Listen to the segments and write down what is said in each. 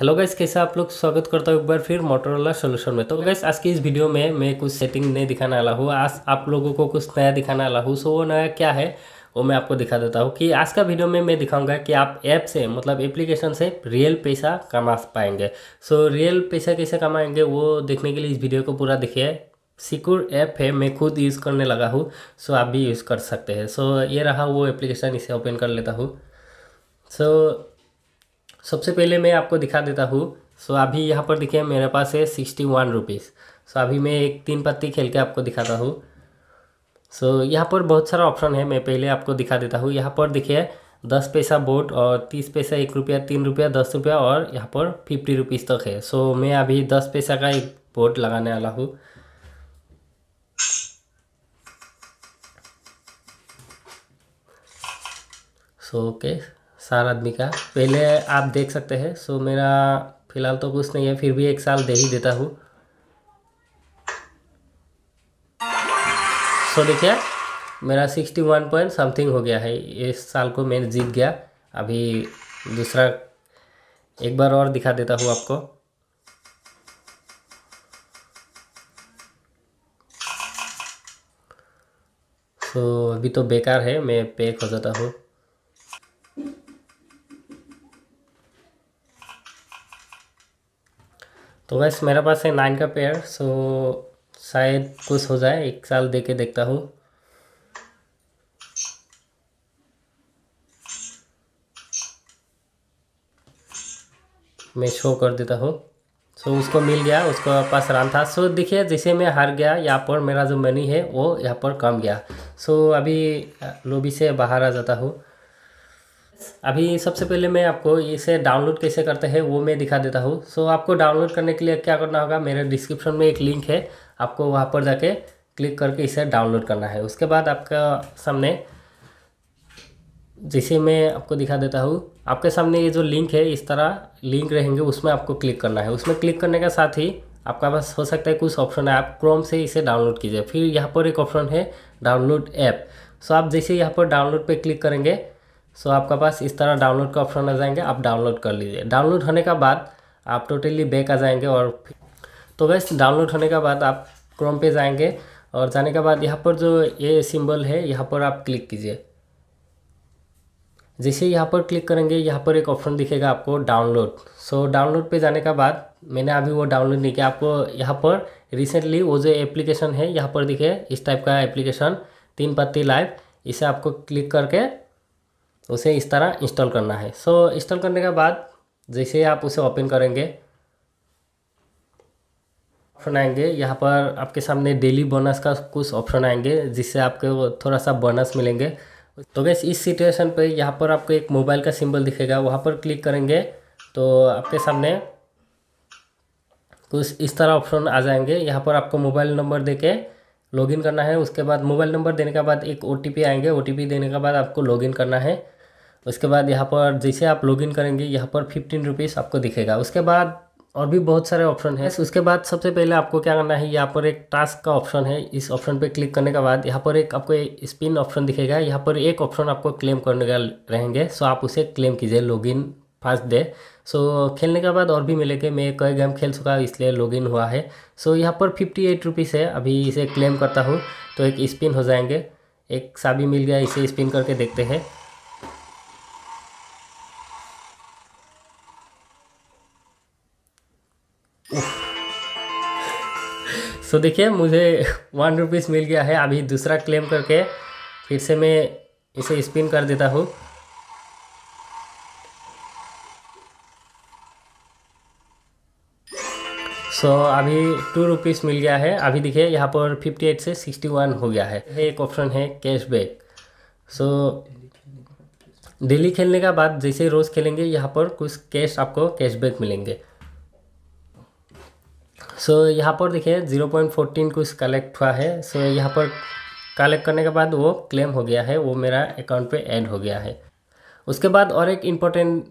hello guys कैसे आप लोग स्वागत करता हूँ एक बार फिर मोटरोला सोल्यूशन में तो गैस आज की इस वीडियो में मैं कुछ सेटिंग नहीं दिखाने वाला हूँ आज आप लोगों को कुछ नया दिखाने वाला हूँ सो वो नया क्या है वो मैं आपको दिखा देता हूँ कि आज का वीडियो में मैं दिखाऊंगा कि आप ऐप से मतलब एप्लीकेशन से रियल पैसा कमा पाएंगे सो रियल पैसा कैसे कमाएंगे वो देखने के लिए इस वीडियो को पूरा दिखे सिक्योर ऐप है मैं खुद यूज़ करने लगा हूँ सो आप भी यूज़ कर सकते हैं सो ये रहा वो एप्लीकेशन इसे ओपन कर लेता हूँ सो सबसे पहले मैं आपको दिखा देता हूँ सो अभी यहाँ पर देखिए मेरे पास है सिक्सटी वन रुपीज़ सो अभी मैं एक तीन पत्ती खेल के आपको दिखाता हूँ सो यहाँ पर बहुत सारा ऑप्शन है मैं पहले आपको दिखा देता हूँ यहाँ पर देखिए दस पैसा बोट और तीस पैसा एक रुपया तीन रुपया दस रुपया और यहाँ पर फिफ्टी रुपीज़ तक है सो मैं अभी दस पैसा का एक बोट लगाने वाला हूँ सो ओके साल आदमी का पहले आप देख सकते हैं सो मेरा फ़िलहाल तो कुछ नहीं है फिर भी एक साल दे ही देता हूँ सो देखिए मेरा सिक्सटी वन पॉइंट समथिंग हो गया है इस साल को मैं जीत गया अभी दूसरा एक बार और दिखा देता हूँ आपको सो अभी तो बेकार है मैं पैक हो जाता हूँ तो वैसे मेरे पास है नाइन का पेयर सो शायद कुछ हो जाए एक साल दे के देखता हूँ मैं शो कर देता हूँ सो उसको मिल गया उसको पास रान था सो देखिए जैसे मैं हार गया यहाँ पर मेरा जो मनी है वो यहाँ पर कम गया सो अभी लोबी से बाहर आ जाता हूँ अभी सबसे पहले मैं आपको इसे डाउनलोड कैसे करते हैं वो मैं दिखा देता हूँ सो आपको डाउनलोड करने के लिए क्या करना होगा मेरे डिस्क्रिप्शन में एक लिंक है आपको वहाँ पर जाके क्लिक करके इसे डाउनलोड करना है उसके बाद आपका सामने जैसे मैं आपको दिखा देता हूँ आपके सामने ये जो लिंक है इस तरह लिंक रहेंगे उसमें आपको क्लिक करना है उसमें क्लिक करने के साथ ही आपका पास हो सकता है कुछ ऑप्शन है आप क्रोम से इसे डाउनलोड कीजिए फिर यहाँ पर एक ऑप्शन है डाउनलोड ऐप सो आप जैसे यहाँ पर डाउनलोड पे क्लिक करेंगे सो so, आपका पास इस तरह डाउनलोड का ऑप्शन आ जाएंगे आप डाउनलोड कर लीजिए डाउनलोड होने का बाद आप टोटली बैक आ जाएंगे और तो बस डाउनलोड होने का बाद आप क्रोम पे जाएंगे और जाने के बाद यहाँ पर जो ये सिंबल है यहाँ पर आप क्लिक कीजिए जैसे यहाँ पर क्लिक करेंगे यहाँ पर एक ऑप्शन दिखेगा आपको डाउनलोड सो डाउनलोड पे जाने का बाद मैंने अभी वो डाउनलोड नहीं किया आपको यहाँ पर रिसेंटली वो जो एप्लीकेशन है यहाँ पर दिखे इस टाइप का एप्लीकेशन तीन पत्ती लाइव इसे आपको क्लिक करके उसे इस तरह इंस्टॉल करना है सो so, इंस्टॉल करने के बाद जैसे आप उसे ओपन करेंगे ऑप्शन आएंगे यहाँ पर आपके सामने डेली बोनस का कुछ ऑप्शन आएंगे जिससे आपके थोड़ा सा बोनस मिलेंगे तो गैस इस सिचुएशन पे यहाँ पर आपको एक मोबाइल का सिंबल दिखेगा वहाँ पर क्लिक करेंगे तो आपके सामने कुछ इस तरह ऑप्शन आ जाएंगे यहाँ पर आपको मोबाइल नंबर दे के लॉगिन करना है उसके बाद मोबाइल नंबर देने के बाद एक ओ आएंगे ओ देने के बाद आपको लॉगिन करना है उसके बाद यहाँ पर जैसे आप लॉगिन करेंगे यहाँ पर फिफ्टीन रुपीज़ आपको दिखेगा उसके बाद और भी बहुत सारे ऑप्शन है उसके बाद सबसे पहले आपको क्या करना है यहाँ पर एक टास्क का ऑप्शन है इस ऑप्शन पे क्लिक करने के बाद यहाँ पर एक आपको स्पिन ऑप्शन दिखेगा यहाँ पर एक ऑप्शन आपको क्लेम करने का रहेंगे सो आप उसे क्लेम कीजिए लॉगिन फर्स्ट डे सो खेलने के बाद और भी मिलेंगे मैं कई गेम खेल चुका इसलिए लॉगिन हुआ है सो यहाँ पर फिफ्टी एट है अभी इसे क्लेम करता हूँ तो एक स्पिन हो जाएंगे एक साबी मिल गया इसे स्पिन करके देखते हैं सो so, देखिए मुझे वन रुपीज़ मिल गया है अभी दूसरा क्लेम करके फिर से मैं इसे स्पिन कर देता हूँ सो so, अभी टू रुपीस मिल गया है अभी देखिए यहाँ पर फिफ्टी एट से सिक्सटी वन हो गया है एक ऑप्शन है कैशबैक सो डेली खेलने का बाद जैसे रोज़ खेलेंगे यहाँ पर कुछ कैश आपको कैशबैक मिलेंगे सो so, यहाँ पर देखिए जीरो पॉइंट कुछ कलेक्ट हुआ है सो so, यहाँ पर कलेक्ट करने के बाद वो क्लेम हो गया है वो मेरा अकाउंट पे ऐड हो गया है उसके बाद और एक इम्पोर्टेंट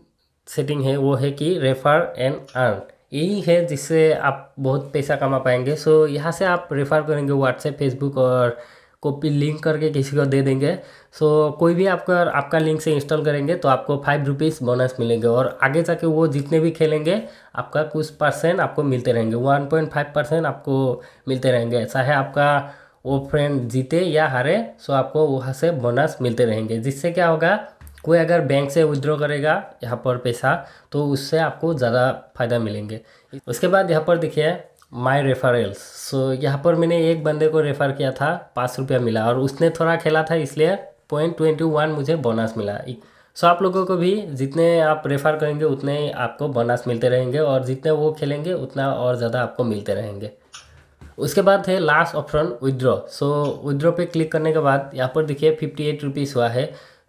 सेटिंग है वो है कि रेफर एंड अर्न यही है जिससे आप बहुत पैसा कमा पाएंगे सो so, यहाँ से आप रेफ़र करेंगे व्हाट्सएप फेसबुक और कॉपी लिंक करके किसी को दे देंगे सो कोई भी आपका आपका लिंक से इंस्टॉल करेंगे तो आपको फाइव रुपीज़ बोनस मिलेंगे और आगे जाके वो जितने भी खेलेंगे आपका कुछ परसेंट आपको मिलते रहेंगे वन पॉइंट फाइव परसेंट आपको मिलते रहेंगे चाहे आपका वो फ्रेंड जीते या हारे सो आपको वहाँ से बोनस मिलते रहेंगे जिससे क्या होगा कोई अगर बैंक से विदड्रॉ करेगा यहाँ पर पैसा तो उससे आपको ज़्यादा फायदा मिलेंगे उसके बाद यहाँ पर देखिए माई रेफरल्स सो यहाँ पर मैंने एक बंदे को रेफ़र किया था पाँच रुपया मिला और उसने थोड़ा खेला था इसलिए पॉइंट ट्वेंटी वन मुझे बोनस मिला सो आप लोगों को भी जितने आप रेफ़र करेंगे उतने ही आपको बोनस मिलते रहेंगे और जितने वो खेलेंगे उतना और ज़्यादा आपको मिलते रहेंगे उसके बाद है last option withdraw so withdraw पे क्लिक करने के बाद यहाँ पर देखिए फिफ्टी एट रुपीज़ हुआ है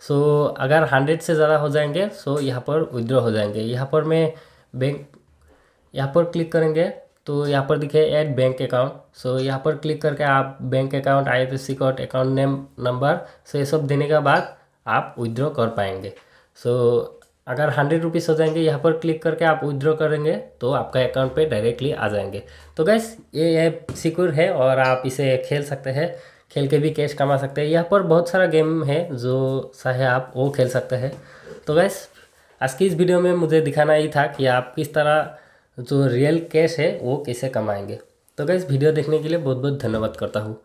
सो so, अगर हंड्रेड से ज़्यादा हो जाएंगे सो so यहाँ पर विदड्रॉ हो जाएंगे यहाँ पर मैं बैंक यहाँ पर क्लिक करेंगे तो यहाँ पर दिखे ऐड बैंक अकाउंट सो यहाँ पर क्लिक करके आप bank account I F C code account name number so ये सब देने के बाद आप विदड्रॉ कर पाएंगे सो अगर हंड्रेड रुपीज़ हो जाएंगे यहाँ पर क्लिक करके आप विदड्रॉ करेंगे तो आपका अकाउंट पे डायरेक्टली आ जाएंगे तो गैस ये ऐप सिक्योर है और आप इसे खेल सकते हैं खेल के भी कैश कमा सकते हैं यहाँ पर बहुत सारा गेम है जो चाहे आप वो खेल सकते हैं तो गैस आज की इस वीडियो में मुझे दिखाना ही था कि आप किस तरह जो रियल कैश है वो कैसे कमाएंगे तो गैस वीडियो देखने के लिए बहुत बहुत धन्यवाद करता हूँ